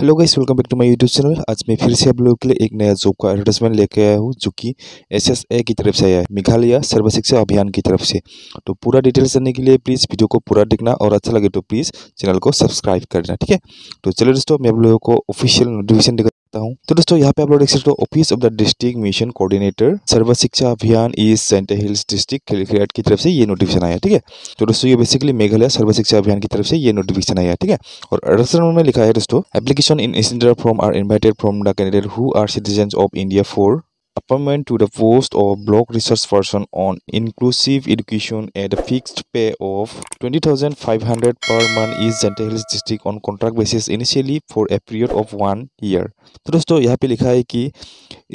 hello guys welcome back to my YouTube channel आज मैं फिर से आप लोगों के लिए एक नया जॉब का एडवर्टाइजमेंट लेके आया हूँ जो कि एसएसए की तरफ से आया है मेघालय सर्वशिक्षा अभियान की तरफ से तो पूरा डिटेल्स जानने के लिए प्लीज़ वीडियो को पूरा देखना और अच्छा लगे तो प्लीज़ चैनल को सब्सक्राइब करना ठीक है तो चलो दोस्तों मैं आप लोगों को ऑफिशियल नोटिफिकेशन सकता हूँ तो दोस्तों यहाँ पे आप लोग देख सकते हो office of the district mission coordinator Sarva Shiksha Abhiyan is centre hills district की तरफ से ये नोटिफिकेशन आया ठीक है तो दोस्तों ये बेसिकली मेघालय सर्व शिक्षा अभियान की तरफ से ये नोटिफिकेशन आया ठीक है और अड़सठ में लिखा है दोस्तों एप्लीकेशन इन इंसेंटर form are invited from the candidate who are citizen of India for appointment to the post of block research person on inclusive education at a fixed pay of 20,500 per month is Jaintia Hills district on contract basis initially for a period of one year तो दोस्तों यहाँ पे लिखा है कि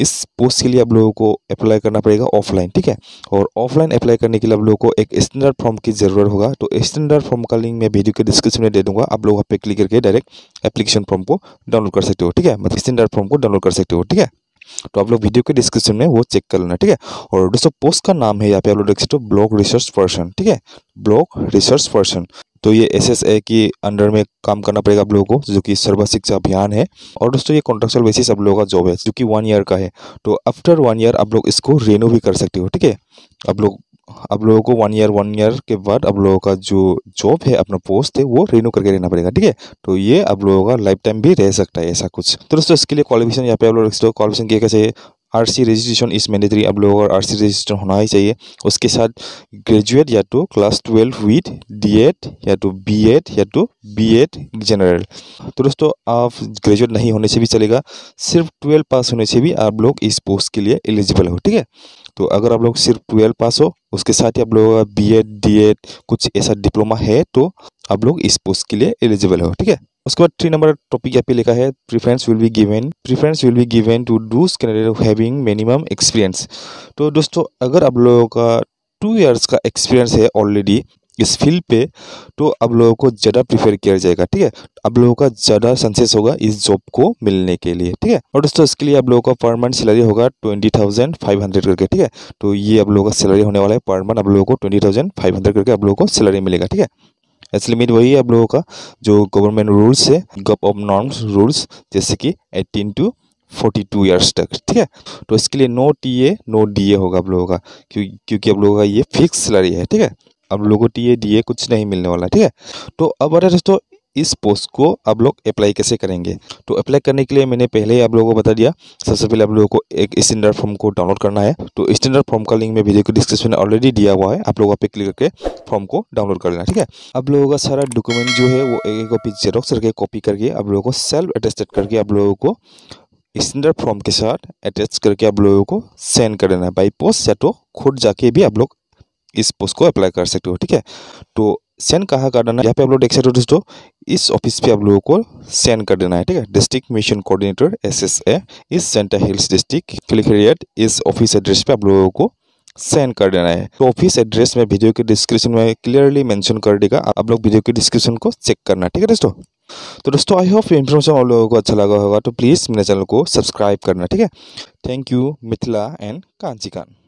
इस post के लिए आप लोगों को अप्लाई करना पड़ेगा ऑफलाइन ठीक है और ऑफलाइन अप्लाई करने के लिए आप लोगों को एक स्टैंडर्ड फॉर्म की ज़रूरत होगा तो स्टैंडर्ड फॉर्म का लिंक मैं वीडियो के डिस्क्रिप्शन में दे दूंगा आप लोग वहाँ पे क्लिक करके डायरेक्ट एप्लीकेशन फॉर्म को डाउनलोड कर सकते हो ठीक है मतलब स्टैंडर्ड फॉर्म को डाउनलोड कर सकते हो ठीक है तो आप लोग वीडियो के डिस्क्रिप्शन में वो चेक कर लेना ठीक है और दोस्तों पोस्ट का नाम है यहाँ पे आप लोग देख सकते हो ब्लॉक रिसर्च पर्सन ठीक है ब्लॉक रिसर्च पर्सन तो ये एस एस ए के अंडर में काम करना पड़ेगा आप लोगों को जो कि सर्व शिक्षा अभियान है और दोस्तों ये कॉन्ट्रेक्चुअल बेसिस आप लोगों का जॉब है जो कि वन ईयर का है तो आफ्टर वन ईयर आप लोग इसको रेनो भी कर सकते हो ठीक है आप लोग आप लोगों को वन ईयर वन ईयर के बाद आप लोगों का जो जॉब है अपना पोस्ट है वो रिन्यू करके रहना पड़ेगा ठीक है तो ये आप लोगों का लाइफ टाइम भी रह सकता है ऐसा कुछ तो दोस्तों इसके लिए क्वालिफिकेशन यहाँ पे आप लोग क्वालिफिकेशन किया कैसे R C registration is mandatory आप लोगों का आर सी रजिस्ट्रेशन होना ही चाहिए उसके साथ ग्रेजुएट या तो class twelve with D Ed या तो बी एड या तो बी एड जनरल तो दोस्तों आप ग्रेजुएट नहीं होने से भी चलेगा सिर्फ ट्वेल्व पास होने से भी आप लोग इस पोस्ट के लिए एलिजिबल हो ठीक है तो अगर आप लोग सिर्फ ट्वेल्व पास हो उसके साथ ही आप लोगों का बी एड डी एड कुछ ऐसा डिप्लोमा है तो आप लोग इस पोस्ट के लिए एलिजिबल हो ठीक है उसके बाद थ्री नंबर टॉपिक यहाँ पे लिखा है preference will be given preference will be given to those candidate having minimum experience तो दोस्तों अगर आप लोगों का टू इयर्स का एक्सपीरियंस है ऑलरेडी इस फील्ड पे तो आप लोगों को ज़्यादा प्रीफेयर किया जाएगा ठीक है आप लोगों का ज़्यादा चांसेस होगा इस जॉब को मिलने के लिए ठीक है और दोस्तों इसके लिए आप लोगों का पर मंथ सैलरी होगा ट्वेंटी थाउजेंड फाइव हंड्रेड करके ठीक है तो ये आप लोगों का सैलरी होने वाला है पर मंथ आप लोगों को ट्वेंटी थाउजेंड फाइव हंड्रेड करके आप लोगों को सैलरी मिलेगा ठीक है ऐसे लिमिट वही है आप लोगों का जो गवर्नमेंट रूल्स है गप ऑफ नॉर्म्स रूल्स जैसे कि eighteen to forty two years तक ठीक है तो इसके लिए no T A no D A होगा आप लोगों का क्योंकि आप लोगों का ये फिक्स सैलरी है ठीक है आप लोगों को ये दिए कुछ नहीं मिलने वाला ठीक है तो अब अरे दोस्तों इस पोस्ट को आप लोग अप्लाई कैसे करेंगे तो अप्लाई करने के लिए मैंने पहले ही आप लोगों को बता दिया सबसे पहले आप लोगों को एक स्टैंडर्ड फॉर्म को डाउनलोड करना है तो स्टैंडर्ड फॉर्म का लिंक में वीडियो को डिस्क्रिप्शन में ऑलरेडी दिया हुआ है आप लोग वहाँ पे क्लिक करके फॉर्म को डाउनलोड कर लेना ठीक है आप लोगों का सारा डॉक्यूमेंट जो है वो एक कॉपी जेरोक्स करके कॉपी करके आप लोगों को सेल्फ अटेस्टेड करके आप लोगों को स्टैंडर्ड फॉर्म के साथ अटैच करके आप लोगों को सेंड कर देना है बाई पोस्ट या तो खुद जाके भी आप लोग इस पोस्ट को अप्लाई कर सकते हो ठीक है तो सेंड कहाँ कर देना है यहाँ पे आप लोग देख सकते हो इस ऑफिस पे आप लोगों को सेंड कर देना है ठीक है district mission coordinator S S A इस सेंटर हिल्स डिस्ट्रिक्ट क्लिकरियट इस ऑफिस एड्रेस पे आप लोगों को सेंड कर देना है तो ऑफिस एड्रेस में वीडियो के डिस्क्रिप्शन में क्लियरली मैंशन कर देगा आप लोग वीडियो के डिस्क्रिप्शन को चेक करना ठीक है दोस्तों तो दोस्तों आई होप इन्फॉर्मेशन आप लोगों को अच्छा लगा होगा तो प्लीज़ मेरे चैनल को सब्सक्राइब करना ठीक है थैंक यू मिथिला एंड कांचीकान